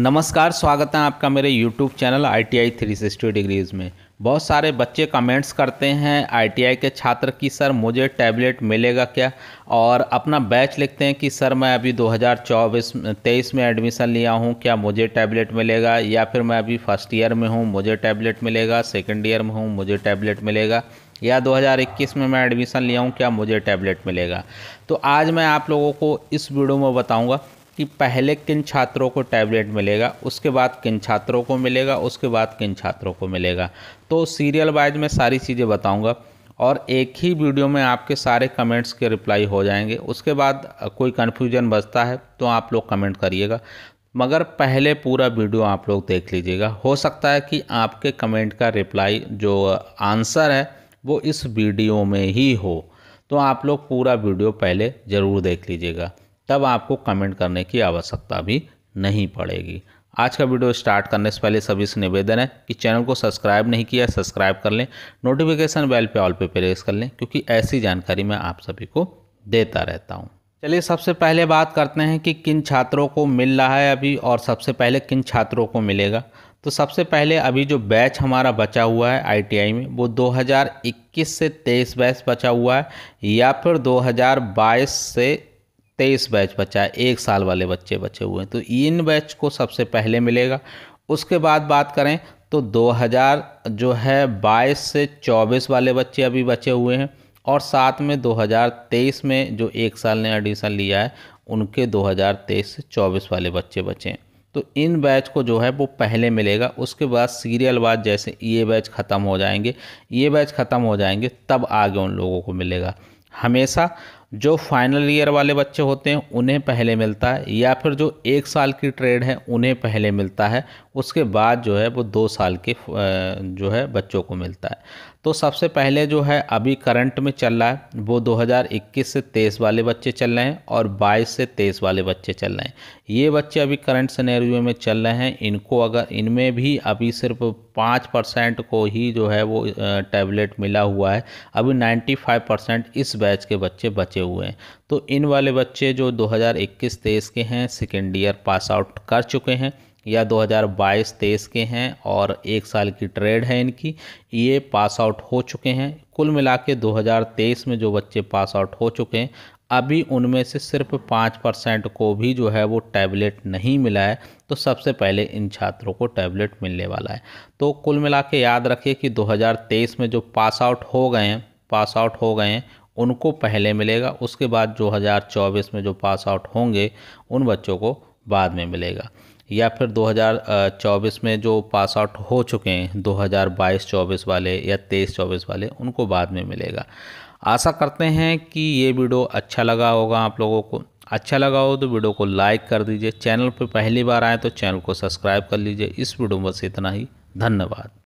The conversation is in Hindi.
नमस्कार स्वागत है आपका मेरे YouTube channel I T I three sixty degrees में बहुत सारे बच्चे कमेंट्स करते हैं आई के छात्र की सर मुझे टैबलेट मिलेगा क्या और अपना बैच लिखते हैं कि सर मैं अभी 2024 23 में एडमिशन लिया हूं क्या मुझे टैबलेट मिलेगा या फिर मैं अभी फर्स्ट ईयर में हूं मुझे टैबलेट मिलेगा सेकेंड ईयर में हूँ मुझे टैबलेट मिलेगा या 2021 में मैं एडमिशन लिया हूँ क्या मुझे टैबलेट मिलेगा तो आज मैं आप लोगों को इस वीडियो में बताऊँगा कि पहले किन छात्रों को टैबलेट मिलेगा उसके बाद किन छात्रों को मिलेगा उसके बाद किन छात्रों को मिलेगा तो सीरियल वाइज में सारी चीज़ें बताऊंगा और एक ही वीडियो में आपके सारे कमेंट्स के रिप्लाई हो जाएंगे उसके बाद कोई कन्फ्यूजन बचता है तो आप लोग कमेंट करिएगा मगर पहले पूरा वीडियो आप लोग देख लीजिएगा हो सकता है कि आपके कमेंट का रिप्लाई जो आंसर है वो इस वीडियो में ही हो तो आप लोग पूरा वीडियो पहले ज़रूर देख लीजिएगा तब आपको कमेंट करने की आवश्यकता भी नहीं पड़ेगी आज का वीडियो स्टार्ट करने से पहले सभी से निवेदन है कि चैनल को सब्सक्राइब नहीं किया सब्सक्राइब कर लें नोटिफिकेशन बेल पे ऑल पे प्रेस कर लें क्योंकि ऐसी जानकारी मैं आप सभी को देता रहता हूँ चलिए सबसे पहले बात करते हैं कि किन छात्रों को मिल रहा है अभी और सबसे पहले किन छात्रों को मिलेगा तो सबसे पहले अभी जो बैच हमारा बचा हुआ है आईटीआई में वो 2021 से 23 बैच बचा हुआ है या फिर 2022 से तेईस बैच बचा है एक साल वाले बच्चे बचे हुए हैं तो इन बैच को सबसे पहले मिलेगा उसके बाद बात करें तो 2000 जो है 22 से 24 वाले बच्चे अभी बचे हुए हैं और साथ में 2023 में जो एक साल ने एडमिशन लिया है उनके 2023 से 24 वाले बच्चे बचे हैं तो इन बैच को जो है वो पहले मिलेगा उसके बाद सीरियल बाद जैसे ये बैच ख़त्म हो जाएंगे ये बैच ख़त्म हो जाएंगे तब आगे उन लोगों को मिलेगा हमेशा जो फाइनल ईयर वाले बच्चे होते हैं उन्हें पहले मिलता है या फिर जो एक साल की ट्रेड है उन्हें पहले मिलता है उसके बाद जो है वो दो साल के जो है बच्चों को मिलता है तो सबसे पहले जो है अभी करंट में चल रहा है वो 2021 से तेईस वाले बच्चे चल रहे हैं और 22 से तेईस वाले बच्चे चल रहे हैं ये बच्चे अभी करंट सिनेरियो में चल रहे हैं इनको अगर इनमें भी अभी सिर्फ पाँच परसेंट को ही जो है वो टैबलेट मिला हुआ है अभी 95 परसेंट इस बैच के बच्चे बचे हुए हैं तो इन वाले बच्चे जो 2021-23 के हैं सेकेंड ईयर पास आउट कर चुके हैं या 2022-23 के हैं और एक साल की ट्रेड है इनकी ये पास आउट हो चुके हैं कुल मिला के में जो बच्चे पास आउट हो चुके हैं अभी उनमें से सिर्फ पाँच परसेंट को भी जो है वो टैबलेट नहीं मिला है तो सबसे पहले इन छात्रों को टैबलेट मिलने वाला है तो कुल मिला के याद रखिए कि 2023 में जो पास आउट हो गए हैं पास आउट हो गए हैं उनको पहले मिलेगा उसके बाद जो चौबीस में जो पास आउट होंगे उन बच्चों को बाद में मिलेगा या फिर 2024 में जो पास आउट हो चुके हैं 2022-24 वाले या 23-24 वाले उनको बाद में मिलेगा आशा करते हैं कि ये वीडियो अच्छा लगा होगा आप लोगों को अच्छा लगा हो तो वीडियो को लाइक कर दीजिए चैनल पर पहली बार आए तो चैनल को सब्सक्राइब कर लीजिए इस वीडियो में बस इतना ही धन्यवाद